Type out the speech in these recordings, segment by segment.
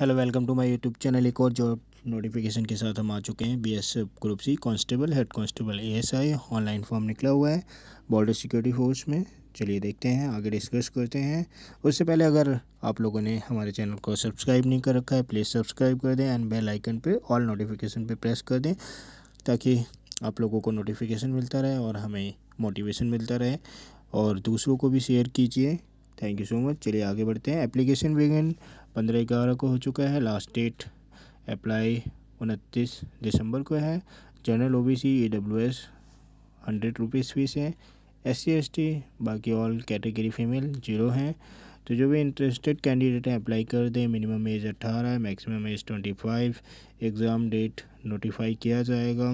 hello welcome to my YouTube channel एक और जो नोटिफिकेशन के साथ हम आ चुके हैं B S group C constable head constable ASI online form निकला हुआ है बॉर्डर सिक्योरिटी फोर्स में चलिए देखते हैं आगे डिस्कस करते हैं उससे पहले अगर आप लोगों ने हमारे चैनल को सब्सक्राइब नहीं कर रखा है प्लीज़ सब्सक्राइब कर दें एंड बेल आइकन पर ऑल नोटिफिकेशन पर प्रेस कर दें ताकि आप लोगों को नोटिफिकेशन मिलता रहे और हमें मोटिवेशन मिलता रहे और दूसरों को भी शेयर कीजिए थैंक यू सो मच चलिए आगे बढ़ते हैं एप्लीकेशन वेगन पंद्रह ग्यारह को हो चुका है लास्ट डेट अप्लाई उनतीस दिसंबर को है general O B C E W S hundred rupees fee है एस सी एस टी बाकी ऑल कैटेगरी फीमेल जीरो हैं तो जो भी इंटरेस्टेड कैंडिडेट हैं अप्लाई कर दें मिनिमम एज अट्ठारह maximum age twenty five exam date notify किया जाएगा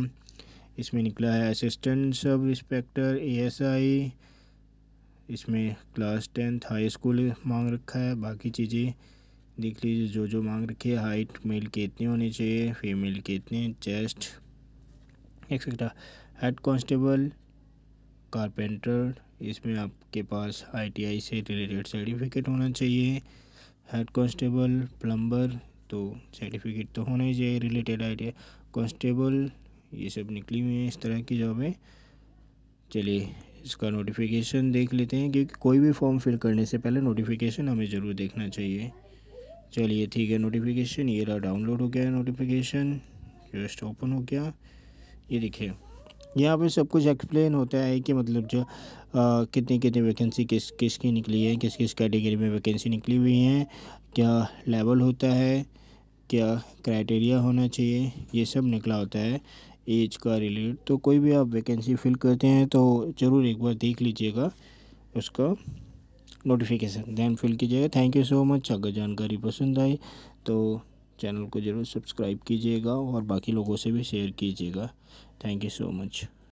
इसमें निकला है असिस्टेंट सब इंस्पेक्टर एएसआई इसमें क्लास टेंथ हाई स्कूल मांग रखा है बाकी चीज़ें देख लीजिए जो जो मांग रखी है हाइट मेल के इतनी होनी चाहिए फीमेल के इतने chest etcetera head constable carpenter इसमें आपके पास आईटीआई से रिलेटेड सर्टिफिकेट होना चाहिए हेड कांस्टेबल प्लम्बर तो सर्टिफिकेट तो होना ही चाहिए रिलेटेड आई कांस्टेबल ये सब निकली हुई हैं इस तरह की जॉब है चलिए इसका नोटिफिकेशन देख लेते हैं क्योंकि कोई भी फॉर्म फिल करने से पहले नोटिफिकेशन हमें ज़रूर देखना चाहिए चलिए ठीक है नोटिफिकेशन ये रहा डाउनलोड हो गया है नोटिफिकेशन जस्ट ओपन हो गया ये देखिए यहाँ पे सब कुछ एक्सप्लेन होता है कि मतलब जो कितनी कितनी वैकेंसी किस किस की निकली है किस किस कैटेगरी में वैकेंसी निकली हुई है क्या लेवल होता है क्या क्राइटेरिया होना चाहिए ये सब निकला होता है एज का रिलेट तो कोई भी आप वैकेंसी फिल करते हैं तो ज़रूर एक बार देख लीजिएगा उसका नोटिफिकेशन ध्यान फिल कीजिएगा थैंक यू सो मच अगर जानकारी पसंद आई तो चैनल को ज़रूर सब्सक्राइब कीजिएगा और बाकी लोगों से भी शेयर कीजिएगा थैंक यू सो मच